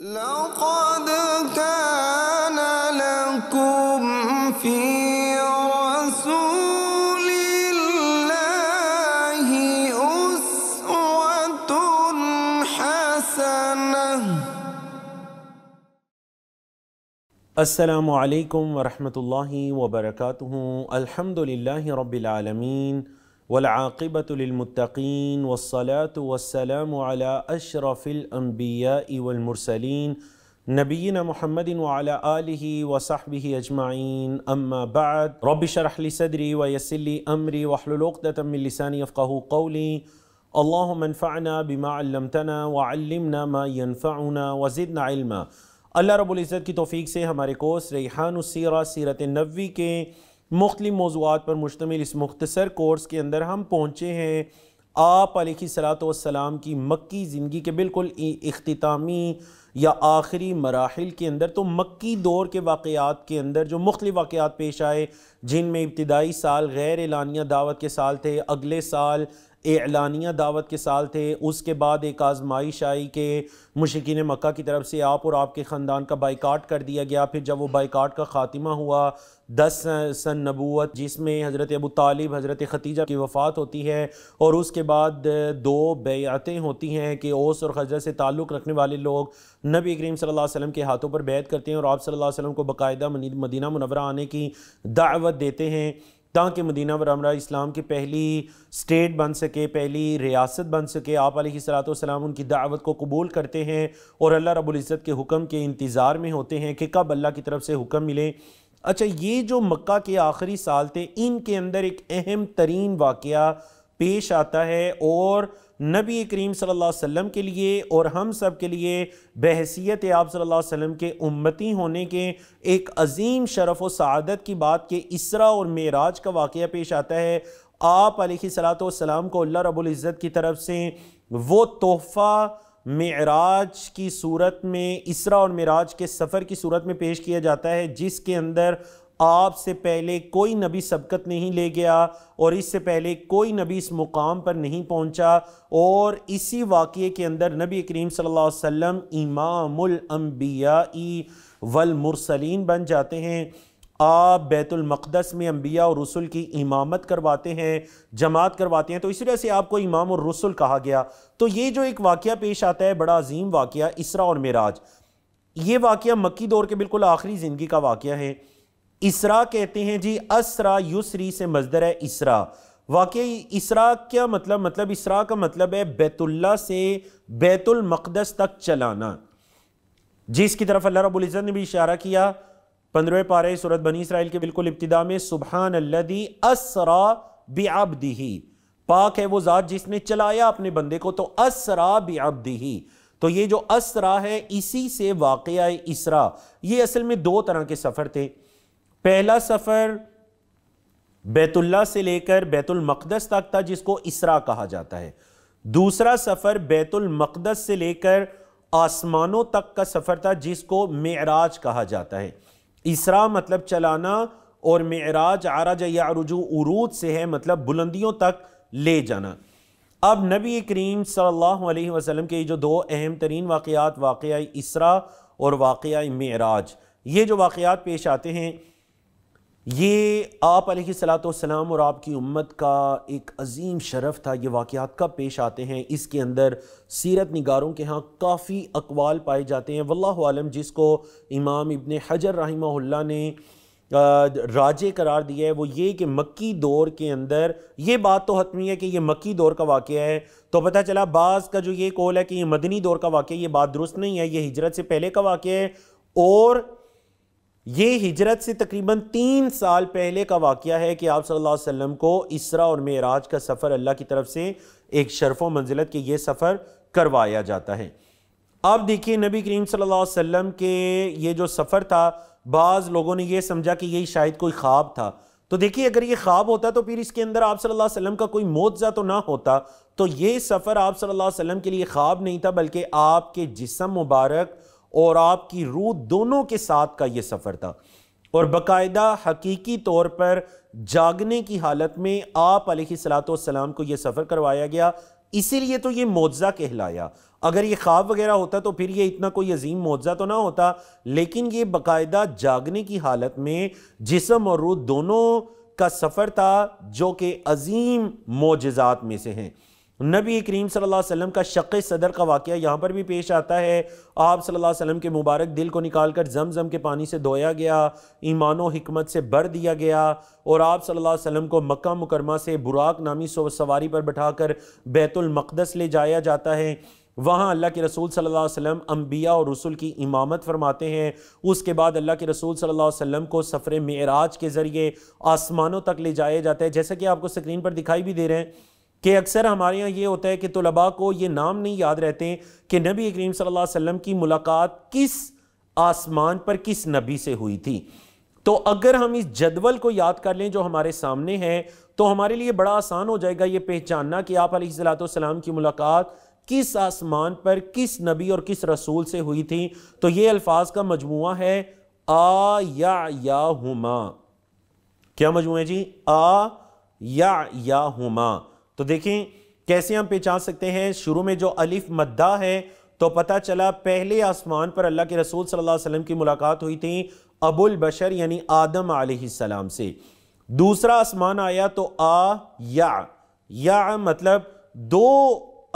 لقد كان لكم في رسول الله أسوة حسنة السلام عليكم ورحمة الله وبركاته الحمد لله رب العالمين वलाक़बतमतकीन वसलात वसलम अशरफ़िलम्बिया वमरसलिन नबीन महमद वाली वसाहब अजमाइन अम्माबाद रबशरली सदरी वसली अमरी वहलतमिलसानी फ़क़ू कौली अल्लामनफ़ाना बिमातना वालमना मनफ़ाना वज़िदना इल्मा अल्लाह रबुल्ज़त की तोफ़ी से हमारे कोर्स रेहानुसरा सीरत नबी के मुख्तलि मौजूद पर मुश्तमिल इस मुख्तर कोर्स के अंदर हम पहुँचे हैं आप सलाम की मक्की ज़िंदगी के बिल्कुल अख्तामी या आखिरी मराहल के अंदर तो मक्की दौर के वाक़ात के अंदर जो मुख्त वाक़ात पेश आए जिनमें इब्तदाई साल गैर एलानिया दावत के साल थे अगले साल एलानिया दावत के साल थे उसके बाद एक आजमाइश आई कि मुशिकिन मक्का की तरफ से आप और आपके ख़ानदान का बाइकाट कर दिया गया फिर जब वो बाइकाट का ख़ात्मा हुआ दस सन नबूत जिसमें हज़रत अबू तालिब हज़रत खतीजा की वफ़ात होती है और उसके बाद दो बैतें होती हैं कि ओस और खजरत से ताल्लुक़ रखने वाले लोग नबी करीम सल्लल्लाहु अलैहि वसल्लम के हाथों पर बैत करते हैं और आप सल्लल्लाहु अलैहि वसल्लम को बाकायदा मदीना मुनवरा आने की दावत देते हैं ताकि मदीना वरमरा इस्लाम की पहली स्टेट बन सके पहली रियासत बन सके आप सलाम उनकी दावत को कबूल करते हैं और अल्लाह रबुल्ज़त के हुक्म के इंतज़ार में होते हैं कि कब अल्लाह की तरफ से हुक्म मिले अच्छा ये जो मक्का के आखिरी साल थे इनके अंदर एक अहम तरीन वाक़ पेश आता है और नबी करीम सल्लल्लाहु अलैहि वसल्लम के लिए और हम सब के लिए बहसीत आप सल्लल्लाहु अलैहि वसल्लम के उम्मती होने के एक अजीम शरफ़ व सदत की बात के इसरा और मेराज का वाक़ पेश आता है आप सलाम को अल्लाह रबुल्ज़त की तरफ से वो तोहफ़ा मराज की सूरत में इसरा और मराज के सफ़र की सूरत में पेश किया जाता है जिसके अंदर आपसे पहले कोई नबी सबकत नहीं ले गया और इससे पहले कोई नबी इस मुकाम पर नहीं पहुंचा और इसी वाक़े के अंदर नबी करीम सल्लल्लाहु अलैहि वसल्लम इमामुल अंबियाई वल मुरसलीन बन जाते हैं आप बैतुल मक़दस में अम्बिया और रसुल की इमामत करवाते हैं जमात करवाते हैं तो इस वजह से आपको इमाम और रसुल कहा गया तो ये जो एक वाक़ पेश आता है बड़ा अजीम वाक़ इसरा और मराज ये वाक़ मक्की दौर के बिल्कुल आखिरी ज़िंदगी का वाक़ है इसरा कहते हैं जी असरा युसरी से मजदर है इसरा वाकई इसरा क्या मतलब मतलब इसरा का मतलब है बैतुल्ला से बैतुल मकदस तक चलाना जिसकी तरफ अल्लाह रबुल ने भी इशारा किया पंद्रह पारे सूरत बनी इसराइल के बिल्कुल इब्तदा में सुबहान अल्लदी असरा बेआबदी पाक है वो ज़ात जिसने चलाया अपने बंदे को तो असरा बेआबदी तो ये जो असरा है इसी से वाक़ इसरा ये असल में दो तरह के सफ़र थे पहला सफ़र बैतुल्ला से लेकर बैतुल मकदस तक था जिसको इसरा कहा जाता है दूसरा सफ़र बैतुल मकदस से लेकर आसमानों तक का सफ़र था जिसको मेराज कहा जाता है इसरा मतलब चलाना और मेराज आराज या रुजू उरूद से है मतलब बुलंदियों तक ले जाना अब नबी करीम सल्लल्लाहु अलैहि वसल्लम के जो दो अहम तरीन वाक़ात वाक़ इसरा और वाक़ मराज ये जो वाक़ात पेश आते हैं ये आप सलाम और आपकी उम्मत का एक अजीम शरफ था ये वाक़ात कब पेश आते हैं इसके अंदर सीरत निगारों के यहाँ काफ़ी अकवाल पाए जाते हैं वल्लम जिसको इमाम इबन हजर रहीमल्ला ने राजे करार दिया है वो ये कि मक्की दौर के अंदर ये बात तो हतमी है कि ये मक्की दौर का वाक़ है तो पता चला बाज़ का जो ये कौल है कि ये मदनी दौर का वाक़ ये बात दुरुस्त नहीं है ये हिजरत से पहले का वाक़ है और ये हिजरत से तकरीबन तीन साल पहले का वाक़ है कि आप सल्लल्लाहु अलैहि वसल्लम को इसरा और मेराज का सफ़र अल्लाह की तरफ से एक शरफ़ मंजिलत के ये सफ़र करवाया जाता है अब देखिए नबी करीम सल्लल्लाहु अलैहि वसल्लम के ये जो सफ़र था बाज़ लोगों ने यह समझा कि ये शायद कोई ख्वाब था तो देखिए अगर ये ख्वाब होता तो फिर इसके अंदर आप सल्लल्लाहु अलैहि वसल्लम का कोई मोजा तो ना होता तो ये सफ़र आप सल्लल्लाहु अलैहि वसल्लम के लिए ख्वाब नहीं था बल्कि आपके जिसम मुबारक और आपकी रूह दोनों के साथ का ये सफ़र था और बाकायदा हकीकी तौर पर जागने की हालत में आप सलाम को यह सफ़र करवाया गया इसीलिए तो ये मुआवजा कहलाया अगर ये ख्वाब वगैरह होता तो फिर ये इतना कोई अजीम मुआवजा तो ना होता लेकिन ये बाकायदा जागने की हालत में जिसम और रूह दोनों का सफ़र था जो कि अजीम मोजात में से हैं नबी करीम सल्लल्लाहु अलैहि वसल्लम का शक़ सदर का वाक़ यहाँ पर भी पेश आता है आप सल्लल्लाहु अलैहि वसल्लम के मुबारक दिल को निकाल कर ज़म ज़म के पानी से धोया गया ईमान हमत से भर दिया गया और आप सल्लल्लाहु अलैहि वसल्लम को मक्का मुकरमा से बुराक नामी सवारी पर बैठा कर बैतुलमक़दस ले जाया जाता है वहाँ अल्लाह के रसूल सल्लल्लाहु अलैहि वसल्लम अम्बिया और रसूल की इमामत फरमाते हैं उसके बाद अल्लाह के रसूल सल्लल्लाहु अलैहि वसल्लम को सफ़र मराज के ज़रिए आसमानों तक ले जाया जाता है जैसा कि आपको स्क्रीन पर दिखाई भी दे रहे हैं कि अक्सर हमारे यहाँ ये होता है कि तलबा को ये नाम नहीं याद रहते हैं कि नबी करीम सल्लल्लाहु अलैहि वसल्लम की मुलाकात किस आसमान पर किस नबी से हुई थी तो अगर हम इस जदवल को याद कर लें जो हमारे सामने है तो हमारे लिए बड़ा आसान हो जाएगा ये पहचानना कि आप सलाम की मुलाकात किस आसमान पर किस नबी और किस रसूल से हुई थी तो ये अल्फाज का मजमु है आ या या हुमा क्या मजमू है जी आ या या हुमा तो देखें कैसे हम पहचान सकते हैं शुरू में जो अलिफ मद्दा है तो पता चला पहले आसमान पर अल्लाह के रसूल सल्लल्लाहु अलैहि वसल्लम की मुलाकात हुई थी अबुल बशर यानी आदम सलाम से दूसरा आसमान आया तो आ या या मतलब दो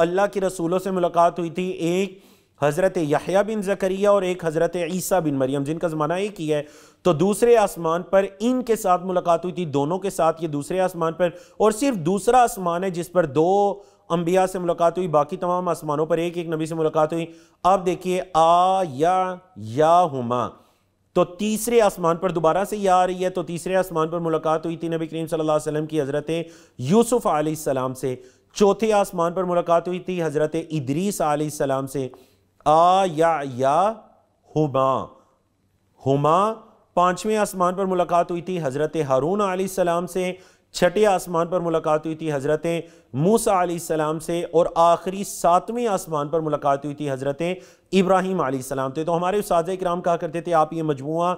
अल्लाह के रसूलों से मुलाकात हुई थी एक हज़रत यहिया बिन जकरिया और एक हज़रत ईसा बिन मरियम जिनका ज़माना एक ही है तो दूसरे आसमान पर इनके साथ मुलाकात हुई थी दोनों के साथ ये दूसरे आसमान पर और सिर्फ दूसरा आसमान है जिस पर दो अम्बिया से मुलाकात हुई बाकी तमाम आसमानों पर एक एक नबी से मुलाकात हुई अब देखिए आ या या हुमा तो तीसरे आसमान पर दोबारा से यह आ रही है तो तीसरे आसमान पर मुलाकात हुई थी नबी करीम सल्लल्लाहु अलैहि वसल्लम की हज़रत यूसुफ़ सलाम से चौथे आसमान पर मुलाकात हुई थी हज़रत इदरीस आलम से आ या या हुमा हुमा पांचवें आसमान पर मुलाकात हुई थी हज़रत हारून सलाम से छठे आसमान पर मुलाकात हुई थी हज़रत मूसा सलाम से और आखिरी सातवें आसमान पर मुलाकात हुई थी हज़रत इब्राहिम सलाम थे तो हमारे उसाद कराम कहा करते थे आप ये मजमुआ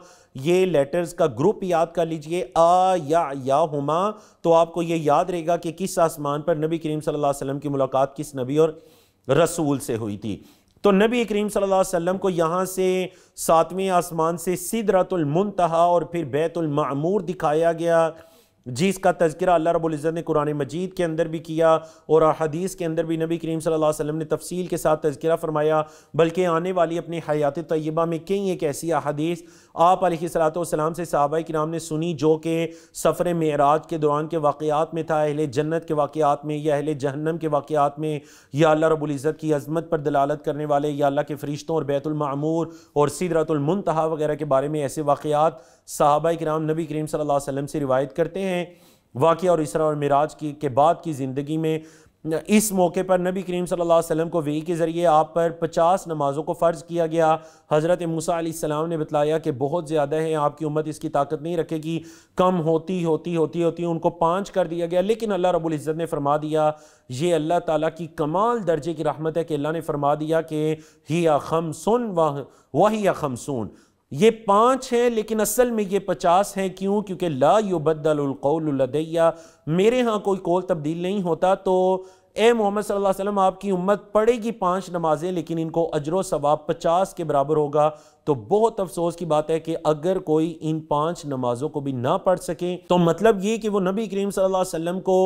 ये लेटर्स का ग्रुप याद कर लीजिए आ या या हुमा तो आपको ये याद रहेगा कि किस आसमान पर नबी करीम सल्लल्लाहु की मुलाकात किस नबी और रसूल से हुई थी तो नबी करीम सल्लल्लाहु अलैहि वसल्लम को यहाँ से सातवें आसमान से सिदरतुल मुंतहा और फिर बैतुल मामूर दिखाया गया जिसका तस्करा अल्लाह रबुल्ज़त ने कुरान मजीद के अंदर भी किया और हदीस के अंदर भी नबी करीम सल वसम ने तफसील के साथ तस्करा फरमाया बल्कि आने वाली अपनी हयात तय्यबा में कई एक ऐसी अदीस आप सलाम से के कराम ने सुनी जो कि सफ़र मराज के दौरान के वाक़ात में था अहल जन्नत के वाक़ात में या अहल जहन्नम के वाक़ात में या अल्लाह रबुल्ज़त की अजमत पर दलालत करने वाले या अल्लाह के फ़रिश्तों और बैतुलमूर और सिदरतुलमनतहा वगैरह के बारे में ऐसे वाक़ात सहबा कराम नबी करीम सल वसम से रिवायत करते हैं हैं वाक़ और इसरा और मराज की के बाद की ज़िंदगी में इस मौके पर नबी करीम सल्लल्लाहु अलैहि वसल्लम को वही के ज़रिए आप पर पचास नमाज़ों को फ़र्ज़ किया गया हज़रत मूसा सलाम ने बतलाया कि बहुत ज़्यादा है आपकी उम्मत इसकी ताकत नहीं रखेगी कम होती होती होती होती उनको पाँच कर दिया गया लेकिन अल्लाह रब्बुल इज़्ज़त ने फरमा दिया ये अल्लाह ताला की कमाल दर्जे की रहमत है कि अल्लाह ने फरमा दिया कि ही खम सुन वाह वही खम सुन ये पाँच हैं लेकिन असल में ये पचास हैं क्यों क्योंकि ला युबद्दलकौलदैया मेरे यहाँ कोई कौल तब्दील नहीं होता तो ए मोहम्मद सल्लल्लाहु अलैहि वसल्लम आपकी उम्मत पढ़ेगी पांच नमाजें लेकिन इनको अजर सवाब पचास के बराबर होगा तो बहुत अफसोस की बात है कि अगर कोई इन पांच नमाजों को भी ना पढ़ सके तो मतलब ये कि वो नबी करीम सल्लल्लाहु अलैहि वसल्लम को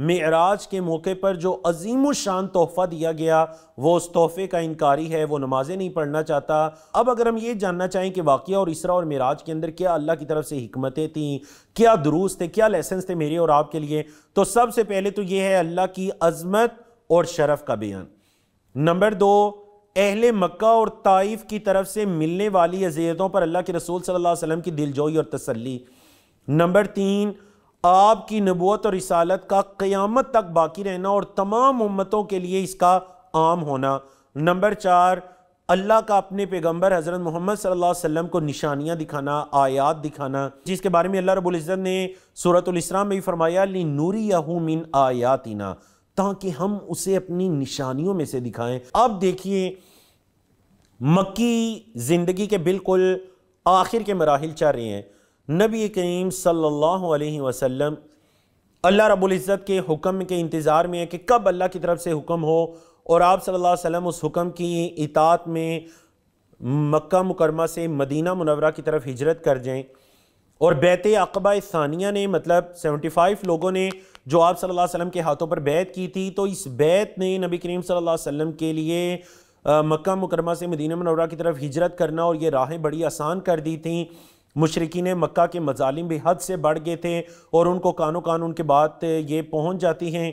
मराज के मौके पर जो अजीम शान तोहफ़ा दिया गया वो उस तोहफ़े का इनकारी है वो नमाज़ें नहीं पढ़ना चाहता अब अगर हम ये जानना चाहें कि वाक़ और इसरा और मराज के अंदर क्या अल्लाह की तरफ से हमतें थी क्या दुरुस् थे क्या लेसन्स थे मेरे और आपके लिए तो सबसे पहले तो ये है अल्लाह की अजमत और शरफ का बयान नंबर दो अहल मक्का और ताइफ की तरफ से मिलने वाली अजियतों पर अल्लाह के रसूल सल्लल्लाहु अलैहि वसल्लम की दिलजोई और तसल्ली नंबर तीन आपकी नबूत और रिसालत का क़यामत तक बाकी रहना और तमाम उम्मतों के लिए इसका आम होना नंबर चार अल्लाह का अपने पैगम्बर हज़रत मोहम्मद सल्लल्लाहु अलैहि वसल्लम को निशानियाँ दिखाना आयात दिखाना जिसके बारे में अल्लाह रबुल्ज़त ने सूरतलाम में भी फरमाया ली नूरी याहू मिन आयातिना ताकि हम उसे अपनी निशानियों में से दिखाएं अब देखिए मक्की ज़िंदगी के बिल्कुल आखिर के मराहल चल रहे हैं नबी करीम सल्लल्लाहु अलैहि वसल्लम अल्लाह रब्बुल इज़्ज़त के हुक्म के इंतज़ार में है कि कब अल्लाह की तरफ से हुक्म हो और आप सल्लल्लाहु अलैहि वसल्लम उस हुक्म की इतात में मक्का मुकरमा से मदीना मुनवरा की तरफ हिजरत कर जाएं और बैत अकबा सानिया ने मतलब 75 लोगों ने जो आप सल्लल्लाहु अलैहि वसल्लम के हाथों पर बैत की थी तो इस बैत ने नबी करीम सल्लल्लाहु अलैहि वसल्लम के लिए मक्का मुकरमा से मदीना मुनवरा की तरफ हिजरत करना और ये राहें बड़ी आसान कर दी थी मशरकिन मक्का के मजालिम भी हद से बढ़ गए थे और उनको कानों कानून के बाद ये पहुँच जाती हैं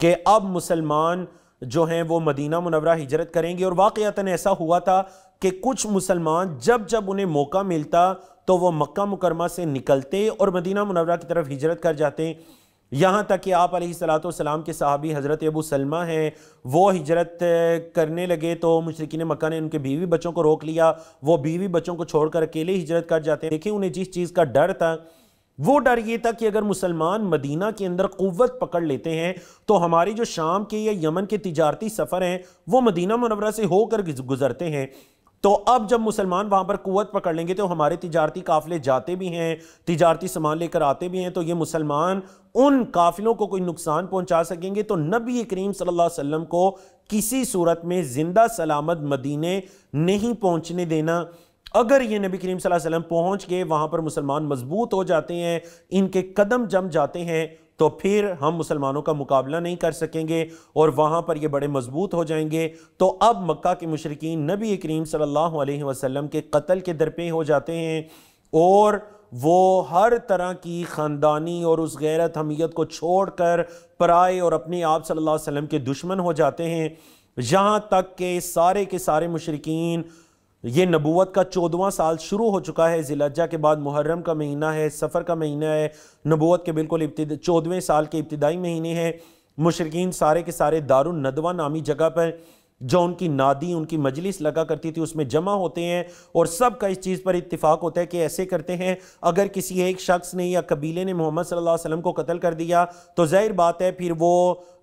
कि अब मुसलमान जो हैं वो मदीना मुनवरा हिजरत करेंगे और वाक़ता ऐसा हुआ था कि कुछ मुसलमान जब जब उन्हें मौका मिलता तो वह मक् मुकरमा से निकलते और मदीना मुनवरा की तरफ हिजरत कर जाते यहाँ तक कि आप सलाम के सहाबी हज़रत अबू सलमा हैं वो हिजरत करने लगे तो मुशरकिन मक्का ने उनके बीवी बच्चों को रोक लिया वो बीवी बच्चों को छोड़कर अकेले हिजरत कर जाते हैं देखिए उन्हें जिस चीज़ का डर था वो डर ये था कि अगर मुसलमान मदीना के अंदर क़वत पकड़ लेते हैं तो हमारी जो शाम के या यमन के तजारती सफ़र हैं वो मदीना मनवरा से होकर गुजरते हैं तो अब जब मुसलमान वहां पर कुत पकड़ लेंगे तो हमारे तजारती काफिले जाते भी हैं तजारती सामान लेकर आते भी हैं तो ये मुसलमान उन काफिलों को कोई नुकसान पहुंचा सकेंगे तो नबी करीम सल्लल्लाहु अलैहि वसल्लम को किसी सूरत में ज़िंदा सलामत मदीने नहीं पहुंचने देना अगर ये नबी करीम सल्लल्लाहु अलैहि वसल्लम पहुंच गए वहाँ पर मुसलमान मजबूत हो जाते हैं इनके कदम जम जाते हैं तो फिर हम मुसलमानों का मुकाबला नहीं कर सकेंगे और वहाँ पर ये बड़े मजबूत हो जाएंगे तो अब मक्का के मशरकिन नबी करीम सल्लल्लाहु अलैहि वसल्लम के कत्ल के दरपे हो जाते हैं और वो हर तरह की ख़ानदानी और उस गैरत हमीयत को छोड़ कर पराए और अपने आप सल्लल्लाहु अलैहि वसल्लम के दुश्मन हो जाते हैं यहाँ तक के सारे के सारे मशरकिन ये नबूवत का चौदवा साल शुरू हो चुका है जिलज्जा के बाद मुहर्रम का महीना है सफ़र का महीना है नबूवत के बिल्कुल चौदवें साल के इब्तदाई महीने हैं मुशरकिन सारे के सारे दारुल नदवा नामी जगह पर जो उनकी नादी उनकी मजलिस लगा करती थी उसमें जमा होते हैं और सब का इस चीज़ पर इतफाक़ होता है कि ऐसे करते हैं अगर किसी एक शख्स ने या कबीले ने मोहम्मद सल्लल्लाहु अलैहि वसल्लम को कत्ल कर दिया तो ज़ाहिर बात है फिर वो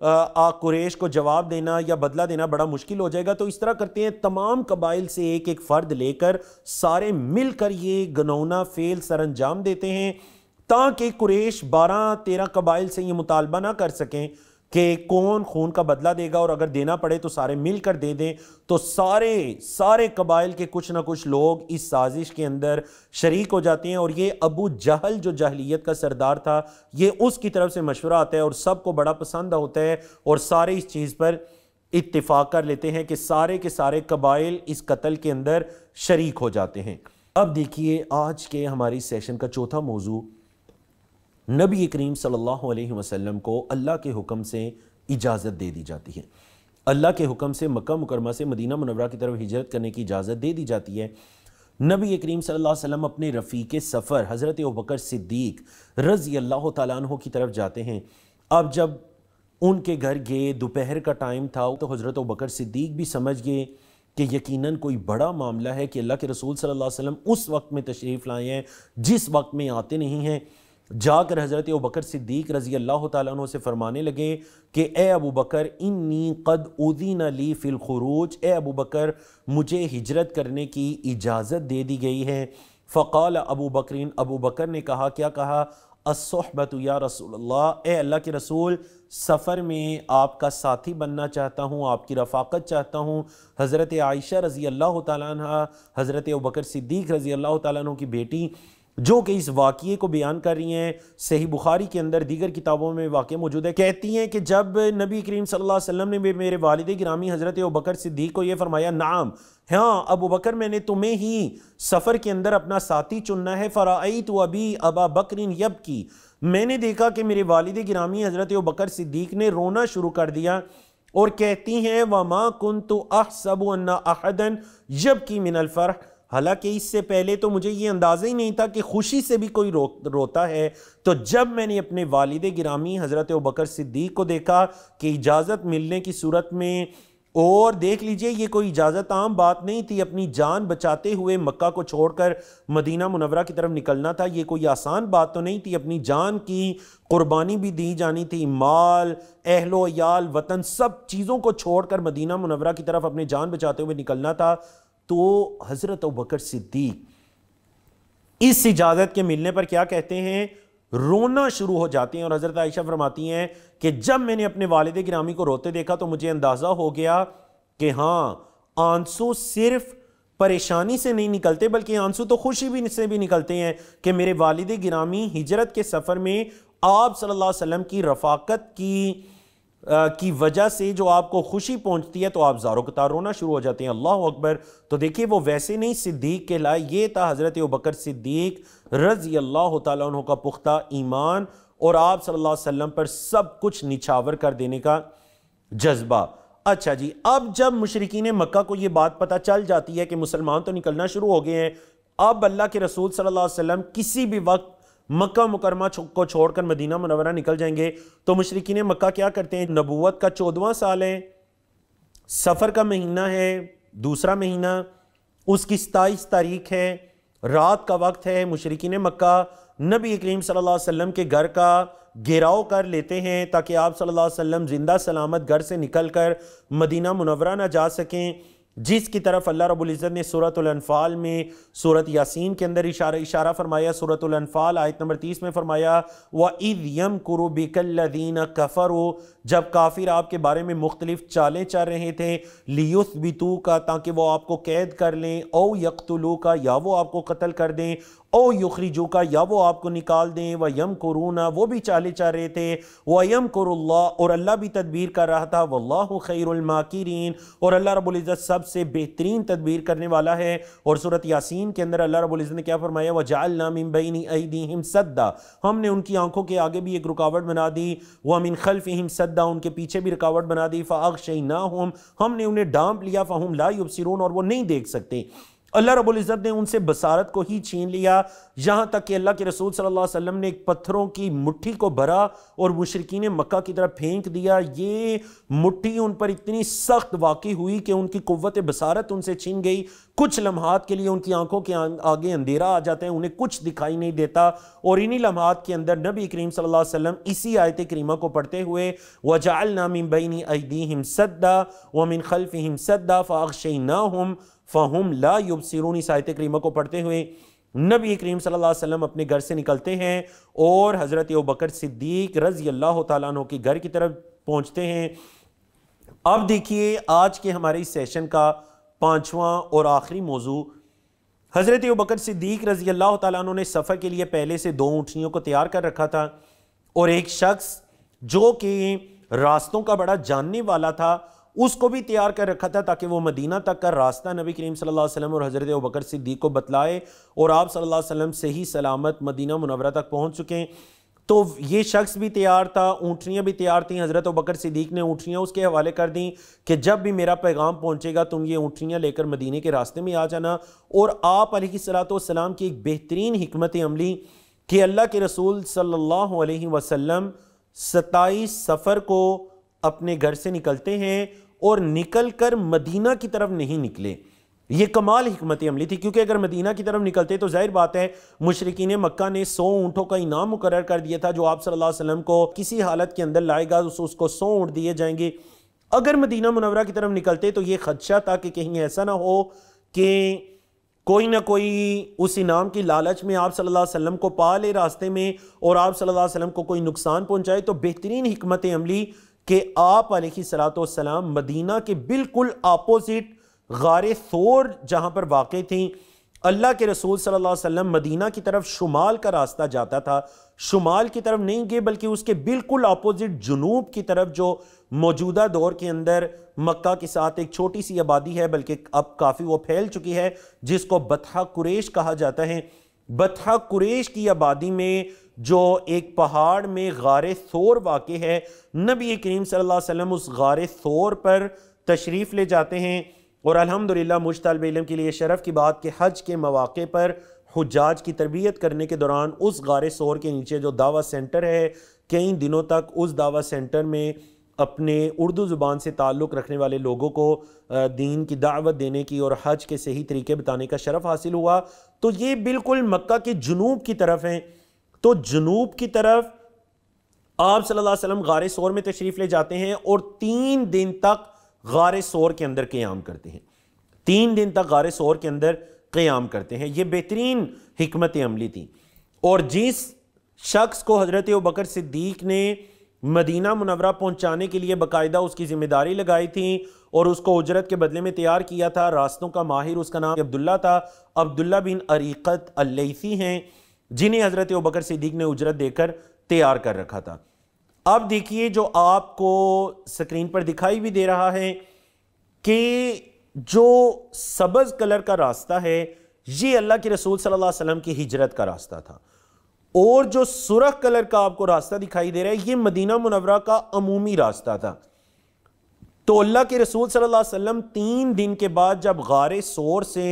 आ कुरेश को जवाब देना या बदला देना बड़ा मुश्किल हो जाएगा तो इस तरह करते हैं तमाम कबाइल से एक एक फ़र्द लेकर सारे मिल कर ये गनौना फेल अंजाम देते हैं ताकि कुरेश बारह तेरह कबाइल से ये मुतालबा ना कर सकें कि कौन खून का बदला देगा और अगर देना पड़े तो सारे मिलकर दे दें तो सारे सारे कबाइल के कुछ ना कुछ लोग इस साजिश के अंदर शरीक हो जाते हैं और ये अबू जहल जो जहलीत का सरदार था ये उसकी तरफ से मशवरा आता है और सबको बड़ा पसंद होता है और सारे इस चीज़ पर इतफाक़ कर लेते हैं कि सारे के सारे कबाइल इस कत्ल के अंदर शरीक हो जाते हैं अब देखिए आज के हमारी सेशन का चौथा मौजू नबी करीम सल्लल्लाहु अलैहि वसल्लम को अल्लाह के हुक्म से इजाज़त दे दी जाती है अल्लाह के हुक्म से मक्का मुकरमा से मदीना मनवरा की तरफ हिजरत करने की इजाज़त दे दी जाती है नबी करीम सल्लल्लाहु अलैहि वसल्लम अपने रफ़ीक सफ़र हज़रत बकर सिद्दीक रज़ी अल्लाह तु की तरफ जाते हैं अब जब उनके घर गए दोपहर का टाइम था तो हज़रत बकर सिद्दीक भी समझ गए कि यकीनन कोई बड़ा मामला है कि अल्लाह के रसूल सल्लल्लाहु अलैहि वसल्लम उस वक्त में तशरीफ़ लाए हैं जिस वक्त में आते नहीं हैं जाकर हज़रत बकर सिद्दीक रज़ी अल्लाह तु से फ़रमाने लगे कि ए अबू बकर इन्नी कद उदीन ली फ़िलखरूज ए अबू बकर मुझे हिजरत करने की इजाज़त दे दी गई है फ़काल अबू बकरीन अबू बकर ने कहा क्या कहा असहबत या रसूलुल्लाह ए अल्लाह के रसूल सफ़र में आपका साथी बनना चाहता हूँ आपकी रफाकत चाहता हूँ हज़रत आयशा रज़ी अल्लाह तज़रत हज़रत बकर सिद्दीक रज़ी अल्लाह तु की बेटी जो कि इस वाक़े को बयान कर रही हैं सही बुखारी के अंदर दीगर किताबों में वाक़ मौजूद है कहती हैं कि जब नबी करीम सल्लल्लाहु अलैहि वसल्लम ने भी मेरे वालद ग्रामी हज़रत बकर सिद्दीक को ये फरमाया नाम हाँ अब बकर मैंने तुम्हें ही सफ़र के अंदर अपना साथी चुनना है फ़राई तो अभी अबा बकर यब की मैंने देखा कि मेरे वालद ग्रामी हज़रत बकर सिद्दीक ने रोना शुरू कर दिया और कहती हैं वमा कुन तो अह सबन्ना अहदन यब की मिनलफ़र हालांकि इससे पहले तो मुझे ये अंदाज़ा ही नहीं था कि खुशी से भी कोई रो रोता है तो जब मैंने अपने वालद गिरामी हज़रत बकर सिद्दीक को देखा कि इजाज़त मिलने की सूरत में और देख लीजिए ये कोई इजाज़त आम बात नहीं थी अपनी जान बचाते हुए मक्का को छोड़कर मदीना मुनवरा की तरफ निकलना था ये कोई आसान बात तो नहीं थी अपनी जान की कुर्बानी भी दी जानी थी माल अहलो याल वतन सब चीज़ों को छोड़कर मदीना मुनवरा की तरफ अपने जान बचाते हुए निकलना था तो हज़रत बकर सिद्दीक इस इजाज़त के मिलने पर क्या कहते हैं रोना शुरू हो जाते हैं और हज़रत आयशा फरमाती हैं कि जब मैंने अपने वालद ग्रामी को रोते देखा तो मुझे अंदाज़ा हो गया कि हाँ आंसू सिर्फ परेशानी से नहीं निकलते बल्कि आंसू तो खुशी भी से भी निकलते हैं कि मेरे वालद ग्रामी हिजरत के सफ़र में आप सल्लल्लाहु अलैहि वसल्लम की रफ़ाकत की की वजह से जो आपको खुशी पहुंचती है तो आप ज़ारो कतार रोना शुरू हो जाते हैं अल्लाह अकबर तो देखिए वो वैसे नहीं सिद्दीक के लाए ये था हज़रत बकर सिद्दीक रज़ी अल्लाह तु का पुख्ता ईमान और आप सल्लल्लाहु अलैहि वसल्लम पर सब कुछ निछावर कर देने का जज्बा अच्छा जी अब जब मशरकिन मक्का को ये बात पता चल जाती है कि मुसलमान तो निकलना शुरू हो गए हैं अब अल्लाह के रसूल सल्लल्लाहु अलैहि वसल्लम किसी भी वक्त मक्का मुकरमा को छोड़कर मदीना मनवरा निकल जाएंगे तो मशरकिन मक्का क्या करते हैं नबूत का चौदवा साल है सफ़र का महीना है दूसरा महीना उसकी सताईस तारीख है रात का वक्त है मशरकिन मक्का नबी करीम सल्ला वम के घर का घेराव कर लेते हैं ताकि आप सल्लल्लाहु अलैहि वसल्लम ज़िंदा सलामत घर से निकलकर मदीना मुनवरा ना जा सकें जिसकी तरफ अल्लाह रबुल्ज़त ने सूरतफ़ाल में सूरत यासीन के अंदर इशारा इशारा फरमाया सूरतफ़ाल आयत नंबर तीस में फरमाया व ईद यम कुरु बिकल्लिन कफ़र हो जब काफिर आपके बारे में मुख्तलिफ़ चालें चल रहे थे लियुस बितू का ताकि वो आपको कैद कर लें ओ यकतलू का या वो आपको कत्ल कर दें ओ युखरीजू का या वो आपको निकाल दें व यम कुरूना वो भी चाले चाह रहे थे व यम कुरुल्ला और अल्लाह भी तदबीर कर रहा था वल्लाह खैरमाकिरीन और अल्लाह रबुल्ज़त सबसे बेहतरीन तदबीर करने वाला है और सूरत यासीन के अंदर अल्लाह रबुल्ज़त ने क्या फरमाया व जाल नामिन हिम सद्दा हमने उनकी आंखों के आगे भी एक रुकावट बना दी वमिन मिन खल्फ हिम सद्दा उनके पीछे भी रुकावट बना दी फ़ाक शई ना हम हमने उन्हें डांप लिया फ़ाहम ला युबसरून और वो नहीं देख सकते अल्लाह रबुल्ज़त ने उनसे बसारत को ही छीन लिया यहाँ तक कि अल्लाह के रसूल सल्लल्लाहु अलैहि वसल्लम ने एक पत्थरों की मुट्ठी को भरा और ने मक्का की तरफ फेंक दिया ये मुट्ठी उन पर इतनी सख्त वाकई हुई कि उनकी कुत बसारत उनसे छीन गई कुछ लम्हात के लिए उनकी आंखों के आगे अंधेरा आ जाता है उन्हें कुछ दिखाई नहीं देता और इन्हीं लम्हात के अंदर नबी करीम सल्लल्लाहु अलैहि वसल्लम इसी आयत करीमा को पढ़ते हुए वजाल नामी बैनी अदी सद्दा वमिन खलफ हिम सद्दा फ़ाक्षी ना हम फ़ाहम ला युब सिरूनी साहित करीमा को पढ़ते हुए नबी करीम सल्लल्लाहु अलैहि वसल्लम अपने घर से निकलते हैं और हज़रत बकर सिद्दीक रज़ी अल्लाह तु के घर की तरफ पहुँचते हैं अब देखिए आज के हमारे इस सेशन का पाँचवा और आखिरी मौजू हज़रत बकर सिद्दीक रज़ी अल्लाह तु ने सफ़र के लिए पहले से दो ऊँटनियों को तैयार कर रखा था और एक शख्स जो कि रास्तों का बड़ा जानने वाला था उसको भी तैयार कर रखा था ताकि वो मदीना तक का रास्ता नबी करीम सल्लल्लाहु अलैहि वसल्लम और हज़रत बकर सिद्दीक को बतलाए और आप सल्लल्लाहु अलैहि वसल्लम से ही सलामत मदीना मुनवरा तक पहुंच चुके हैं तो ये शख्स भी तैयार था ऊँटनियाँ भी तैयार थी हज़रत बकर सिद्दीक ने ऊँटनियाँ उसके हवाले कर दी कि जब भी मेरा पैगाम पहुँचेगा तुम ये ऊँटनियाँ लेकर मदीने के रास्ते में आ जाना और आप सलाम की एक बेहतरीन हमत अमली कि अल्लाह के रसूल सल्लल्लाहु अलैहि वसल्लम सताईस सफ़र को अपने घर से निकलते हैं और निकल कर मदीना की तरफ नहीं निकले ये कमाल हमत अमली थी क्योंकि अगर मदीना की तरफ निकलते तो जाहिर बात है मुशरकिन मक्का ने सौ ऊँटों का इनाम मुकर कर दिया था जो आप सल्ला वसलम को किसी हालत के अंदर लाएगा उस, उसको सौ ऊँट दिए जाएंगे अगर मदीना मुनवरा की तरफ निकलते तो ये खदशा था कि कहीं ऐसा ना हो कि कोई ना कोई उस इनाम की लालच में आप सल्लल्लाहु अलैहि वसल्लम को पा ले रास्ते में और आप सल्लल्लाहु अलैहि वसल्लम को कोई नुकसान पहुंचाए तो बेहतरीन हमत अमली कि आप सलाम मदीना के बिल्कुल अपोज़िट गार सोर जहाँ पर वाक़ थी अल्लाह के रसूल सल्लल्लाहु अलैहि वसल्लम मदीना की तरफ शुमाल का रास्ता जाता था शुमाल की तरफ नहीं गए बल्कि उसके बिल्कुल अपोज़िट जुनूब की तरफ जो मौजूदा दौर के अंदर मक्का के साथ एक छोटी सी आबादी है बल्कि अब काफ़ी वो फैल चुकी है जिसको बथा कुरेश कहा जाता है बथा कुरेश की आबादी में जो एक पहाड़ में गार शोर वाक़ है नबी करीम सल्लल्लाहु अलैहि वसल्लम उस गार शोर पर तशरीफ़ ले जाते हैं और अल्हम्दुलिल्लाह मुझ तलब इलम के लिए शरफ़ की बात कि हज के मौाक़े पर हजाज की तरबियत करने के दौरान उस गार शोर के नीचे जो दावा सेंटर है कई दिनों तक उस दावा सेंटर में अपने उर्दू ज़ुबान से ताल्लुक़ रखने वाले लोगों को दीन की दावत देने की और हज के सही तरीके बताने का शरफ़ हासिल हुआ तो ये बिल्कुल मक्का के जुनूब की तरफ हैं तो जनूब की तरफ आप सल्लल्लाहु अलैहि वसल्लम गार सोर में तशरीफ़ ले जाते हैं और तीन दिन तक गार सोर के अंदर क़्याम करते हैं तीन दिन तक गार सोर के अंदर क़्याम करते हैं ये बेहतरीन हमत अमली थी और जिस शख्स को हज़रत बकर सिद्दीक ने मदीना मुनवरा पहुंचाने के लिए बाकायदा उसकी ज़िम्मेदारी लगाई थी और उसको उजरत के बदले में तैयार किया था रास्तों का माहिर उसका नाम अब्दुल्ला था अब्दुल्ला बिन अरीक़त अल्लैसी हैं जिन्हें हज़रत बकर सिद्दीक ने उजरत देकर तैयार कर रखा था अब देखिए जो आपको स्क्रीन पर दिखाई भी दे रहा है कि जो सबज कलर का रास्ता है ये अल्लाह के रसूल सल्लल्लाहु अलैहि वसल्लम की हिजरत का रास्ता था और जो सुरख कलर का आपको रास्ता दिखाई दे रहा है ये मदीना मुनवरा का अमूमी रास्ता था तो अल्लाह के रसूल सल्लल्लाहु अलैहि वसल्लम तीन दिन के बाद जब गार सोर से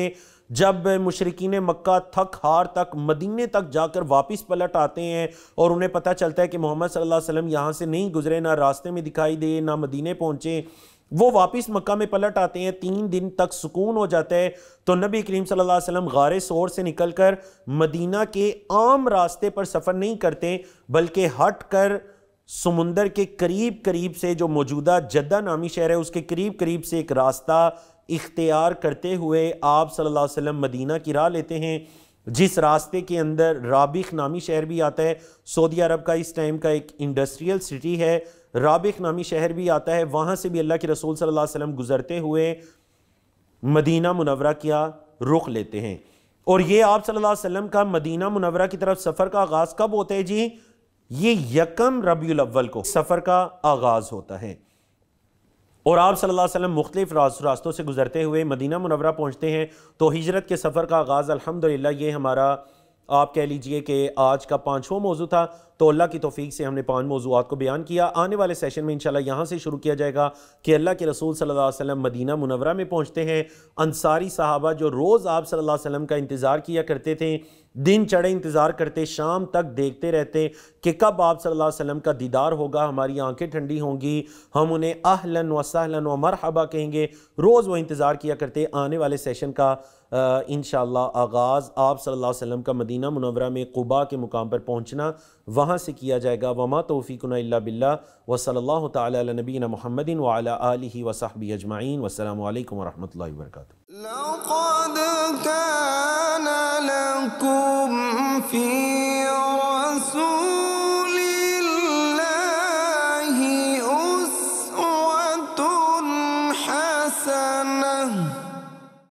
जब मुशरकिन मक्का थक हार तक मदीने तक जाकर वापस पलट आते हैं और उन्हें पता चलता है कि मोहम्मद सल्ला अलैहि यहाँ से नहीं गुजरे ना रास्ते में दिखाई दिए ना मदीने पहुँचे वो वापस मक्का में पलट आते हैं तीन दिन तक सुकून हो जाता है तो नबी करीम सल्लल्लाहु अलैहि वसल्लम गार शोर से निकलकर मदीना के आम रास्ते पर सफ़र नहीं करते बल्कि हट कर समुंदर के करीब करीब से जो मौजूदा जद्दा नामी शहर है उसके करीब करीब से एक रास्ता इख्तियार करते हुए आप सल्लल्लाहु अलैहि वसल्लम मदीना की राह लेते हैं जिस रास्ते के अंदर राबिख नामी शहर भी आता है सऊदी अरब का इस टाइम का एक इंडस्ट्रियल सिटी है राबिख नामी शहर भी आता है वहाँ से भी अल्लाह के रसूल सल्लल्लाहु अलैहि वसल्लम गुजरते हुए मदीना मुनवरा क्या रुख लेते हैं और ये आप सल्लल्लाहु अलैहि वसल्लम का मदीना मुनवरा की तरफ सफ़र का आगाज़ कब होता है जी ये यकम रबी अव्वल को सफ़र का आगाज़ होता है और आप सल्लल्लाहु अलैहि वसल्लम मुख्तलिफ रास्तों से गुजरते हुए मदीना मुनवरा पहुँचते हैं तो हिजरत के सफ़र का आगाज़ अल्हम्दुलिल्लाह ये हमारा आप कह लीजिए कि आज का पाँचवा मौजू था तो अल्लाह की तोफ़ी से हमने पाँच मौजूद को बयान किया आने वाले सेशन में इनशाला यहाँ से शुरू किया जाएगा कि अल्लाह के रसूल सल्लल्लाहु अलैहि मदीना मुनवरा में पहुँचते हैं अंसारी साहबा जो रोज़ आप सल्ला अलैहि का इंतज़ार किया करते थे दिन चढ़े इंतज़ार करते शाम तक देखते रहते कि कब आप सल्लल्लाहु अलैहि वसल्लम का दीदार होगा हमारी आंखें ठंडी होंगी हम उन्हें अहलन व सहलन व मरहबा कहेंगे रोज़ वो इंतज़ार किया करते आने वाले सेशन का इन आगाज़ आप सल्लल्लाहु अलैहि वसल्लम का मदीना मुनवरा में कुबा के मुकाम पर पहुंचना वहाँ से किया जाएगा वमा तोफ़ीकना बिल्ला व सल्ला तबीन महमदिन वाली वसाहबी अजमाइन वसलम वरहमल वर्का